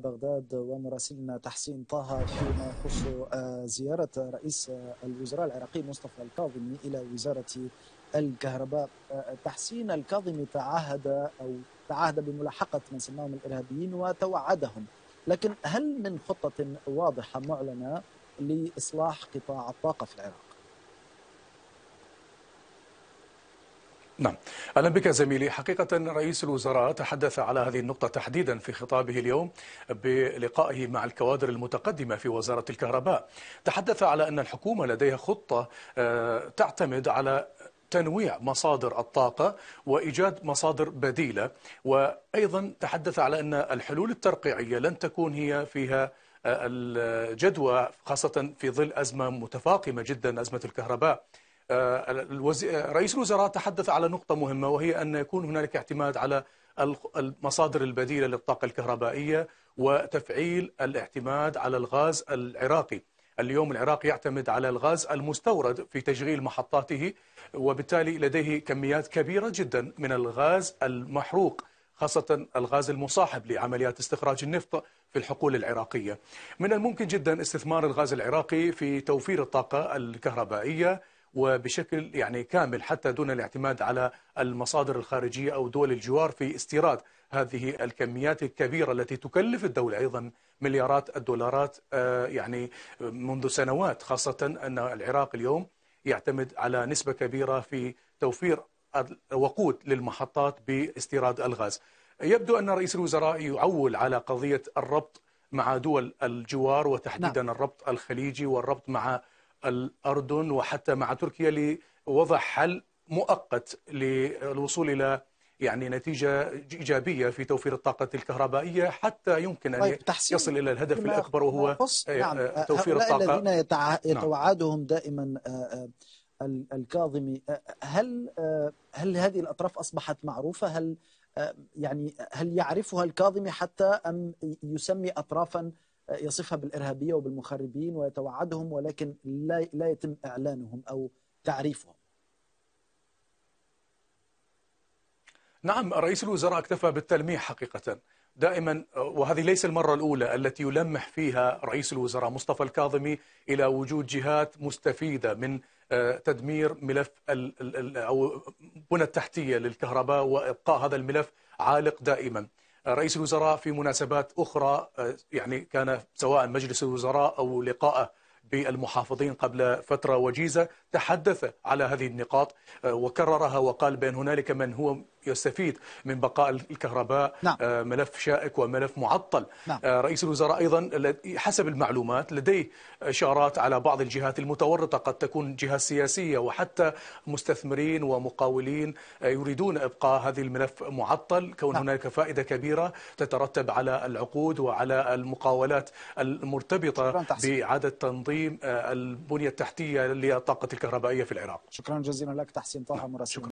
بغداد ومراسلنا تحسين طه فيما يخص آه، زيارة رئيس آه، الوزراء العراقي مصطفى الكاظمي إلى وزارة الكهرباء آه، تحسين الكاظمي تعهد أو تعهد بملاحقة من سماهم الإرهابيين وتوعدهم لكن هل من خطة واضحة معلنة لإصلاح قطاع الطاقة في العراق؟ نعم أهلا بك زميلي حقيقة رئيس الوزراء تحدث على هذه النقطة تحديدا في خطابه اليوم بلقائه مع الكوادر المتقدمة في وزارة الكهرباء تحدث على أن الحكومة لديها خطة آه، تعتمد على تنويع مصادر الطاقة وإيجاد مصادر بديلة وأيضا تحدث على أن الحلول الترقيعية لن تكون هي فيها آه، الجدوى خاصة في ظل أزمة متفاقمة جدا أزمة الكهرباء آه، آه، رئيس الوزراء تحدث على نقطة مهمة وهي أن يكون هنالك اعتماد على المصادر البديلة للطاقة الكهربائية وتفعيل الاعتماد على الغاز العراقي اليوم العراق يعتمد على الغاز المستورد في تشغيل محطاته وبالتالي لديه كميات كبيرة جدا من الغاز المحروق خاصة الغاز المصاحب لعمليات استخراج النفط في الحقول العراقية من الممكن جدا استثمار الغاز العراقي في توفير الطاقة الكهربائية وبشكل يعني كامل حتى دون الاعتماد على المصادر الخارجية أو دول الجوار في استيراد هذه الكميات الكبيرة التي تكلف الدولة أيضا مليارات الدولارات آه، يعني منذ سنوات خاصة أن العراق اليوم يعتمد على نسبة كبيرة في توفير وقود للمحطات باستيراد الغاز يبدو أن رئيس الوزراء يعول على قضية الربط مع دول الجوار وتحديدا نعم. الربط الخليجي والربط مع الأردن وحتى مع تركيا لوضع حل مؤقت للوصول إلى يعني نتيجة إيجابية في توفير الطاقة الكهربائية حتى يمكن أن طيب يصل إلى الهدف الأكبر وهو آه، آه، نعم. آه، توفير الطاقة الذين يتع... نعم. يتوعدهم نعم. دائما الكاظمي هل هل هذه الأطراف أصبحت معروفة هل يعني هل يعرفها الكاظمي حتى أم يسمي أطرافا يصفها بالإرهابية وبالمخربين ويتوعدهم ولكن لا لا يتم إعلانهم أو تعريفهم نعم رئيس الوزراء اكتفى بالتلميح حقيقة دائما وهذه ليس المرة الأولى التي يلمح فيها رئيس الوزراء مصطفى الكاظمي إلى وجود جهات مستفيدة من آه، تدمير ملف أو بنى التحتية للكهرباء وإبقاء هذا الملف عالق دائما رئيس الوزراء في مناسبات أخرى آه، يعني كان سواء مجلس الوزراء أو لقاءه بالمحافظين قبل فترة وجيزة تحدث على هذه النقاط آه، وكررها وقال بأن هنالك من هو يستفيد من بقاء الكهرباء نعم. آه، ملف شائك وملف معطل نعم. آه، رئيس الوزراء أيضا حسب المعلومات لديه إشارات على بعض الجهات المتورطة قد تكون جهات سياسية وحتى مستثمرين ومقاولين آه، يريدون إبقاء هذه الملف معطل كون نعم. هناك فائدة كبيرة تترتب على العقود وعلى المقاولات المرتبطة بإعادة تنظيم البنية التحتية للطاقة الكهربائية في العراق شكرا جزيلا لك تحسين طه مراسل